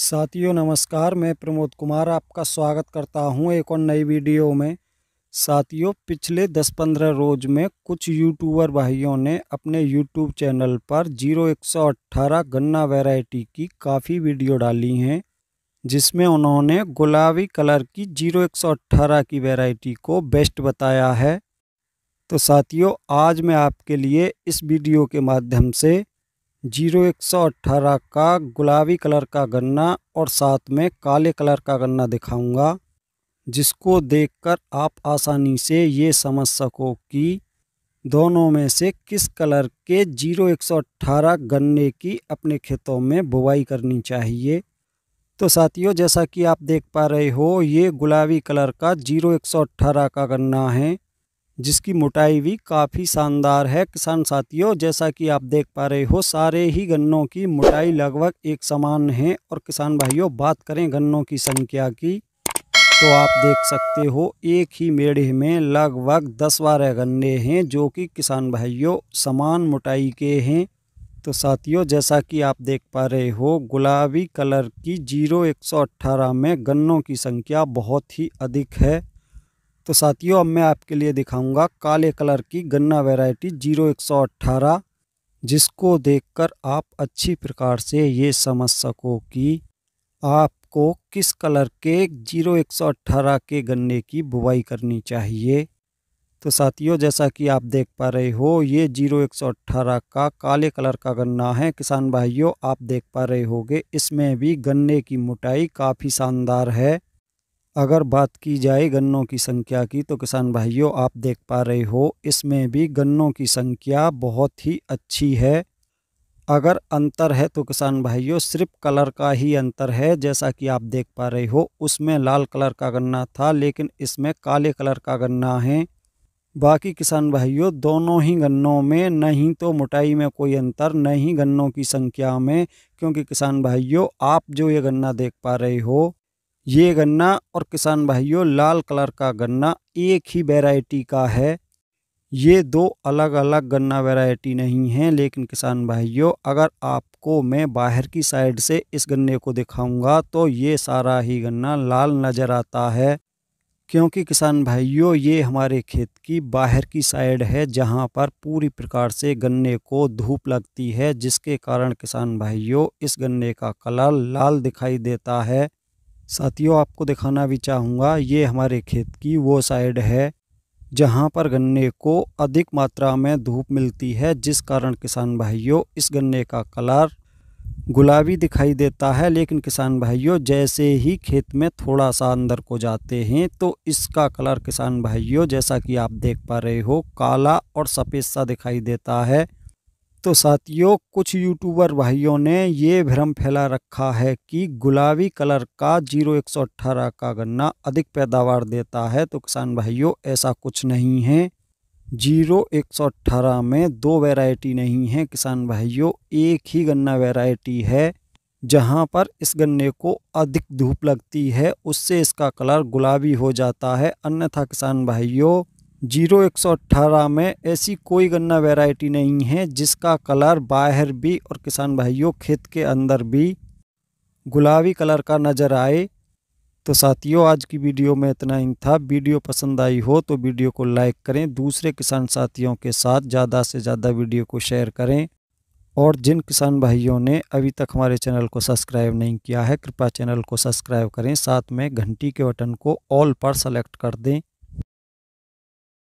साथियों नमस्कार मैं प्रमोद कुमार आपका स्वागत करता हूं एक और नई वीडियो में साथियों पिछले 10-15 रोज में कुछ यूट्यूबर भाइयों ने अपने यूट्यूब चैनल पर जीरो एक सौ अट्ठारह गन्ना वैरायटी की काफ़ी वीडियो डाली हैं जिसमें उन्होंने गुलाबी कलर की जीरो एक सौ अट्ठारह की वैरायटी को बेस्ट बताया है तो साथियों आज मैं आपके लिए इस वीडियो के माध्यम से जीरो एक सौ अट्ठारह का गुलाबी कलर का गन्ना और साथ में काले कलर का गन्ना दिखाऊंगा जिसको देखकर आप आसानी से ये समझ सको कि दोनों में से किस कलर के जीरो एक सौ अट्ठारह गन्ने की अपने खेतों में बुवाई करनी चाहिए तो साथियों जैसा कि आप देख पा रहे हो ये गुलाबी कलर का जीरो एक सौ अट्ठारह का गन्ना है जिसकी मोटाई भी काफ़ी शानदार है किसान साथियों जैसा कि आप देख पा रहे हो सारे ही गन्नों की मोटाई लगभग एक समान है और किसान भाइयों बात करें गन्नों की संख्या की तो आप देख सकते हो एक ही मेढ़े में लगभग दस बारह गन्ने हैं जो कि किसान भाइयों समान मोटाई के हैं तो साथियों जैसा कि आप देख पा रहे हो गुलाबी कलर की जीरो एक सौ अट्ठारह में गन्नों की संख्या बहुत ही अधिक है तो साथियों अब मैं आपके लिए दिखाऊंगा काले कलर की गन्ना वैरायटी जीरो एक सौ अट्ठारह जिसको देखकर आप अच्छी प्रकार से ये समझ सको कि आपको किस कलर के जीरो एक सौ अट्ठारह के गन्ने की बुवाई करनी चाहिए तो साथियों जैसा कि आप देख पा रहे हो ये जीरो एक सौ अट्ठारह का काले कलर का गन्ना है किसान भाइयों आप देख पा रहे होगे इसमें भी गन्ने की मोटाई काफ़ी शानदार है अगर बात की जाए गन्नों की संख्या की तो किसान भाइयों आप देख पा रहे हो इसमें भी गन्नों की संख्या बहुत ही अच्छी है अगर अंतर है तो किसान भाइयों सिर्फ कलर का ही अंतर है जैसा कि आप देख पा रहे हो उसमें लाल कलर का गन्ना था लेकिन इसमें काले कलर का गन्ना है बाकी किसान भाइयों दोनों ही गन्नों में नहीं तो मोटाई में कोई अंतर नहीं गन्नों की संख्या में क्योंकि किसान भाइयों आप जो ये गन्ना देख पा रहे हो ये गन्ना और किसान भाइयों लाल कलर का गन्ना एक ही वैरायटी का है ये दो अलग अलग गन्ना वैरायटी नहीं है लेकिन किसान भाइयों अगर आपको मैं बाहर की साइड से इस गन्ने को दिखाऊंगा तो ये सारा ही गन्ना लाल नज़र आता है क्योंकि किसान भाइयों ये हमारे खेत की बाहर की साइड है जहाँ पर पूरी प्रकार से गन्ने को धूप लगती है जिसके कारण किसान भाइयों इस गन्ने का कलर लाल दिखाई देता है साथियों आपको दिखाना भी चाहूँगा ये हमारे खेत की वो साइड है जहाँ पर गन्ने को अधिक मात्रा में धूप मिलती है जिस कारण किसान भाइयों इस गन्ने का कलर गुलाबी दिखाई देता है लेकिन किसान भाइयों जैसे ही खेत में थोड़ा सा अंदर को जाते हैं तो इसका कलर किसान भाइयों जैसा कि आप देख पा रहे हो काला और सफ़ेद सा दिखाई देता है तो साथियों कुछ यूट्यूबर भाइयों ने ये भ्रम फैला रखा है कि गुलाबी कलर का जीरो एक सौ अट्ठारह का गन्ना अधिक पैदावार देता है तो किसान भाइयों ऐसा कुछ नहीं है जीरो एक सौ अट्ठारह में दो वैरायटी नहीं है किसान भाइयों एक ही गन्ना वैरायटी है जहाँ पर इस गन्ने को अधिक धूप लगती है उससे इसका कलर गुलाबी हो जाता है अन्यथा किसान भाइयों जीरो एक सौ अट्ठारह में ऐसी कोई गन्ना वैरायटी नहीं है जिसका कलर बाहर भी और किसान भाइयों खेत के अंदर भी गुलाबी कलर का नज़र आए तो साथियों आज की वीडियो में इतना ही था वीडियो पसंद आई हो तो वीडियो को लाइक करें दूसरे किसान साथियों के साथ ज़्यादा से ज़्यादा वीडियो को शेयर करें और जिन किसान भाइयों ने अभी तक हमारे चैनल को सब्सक्राइब नहीं किया है कृपया चैनल को सब्सक्राइब करें साथ में घंटी के बटन को ऑल पर सेलेक्ट कर दें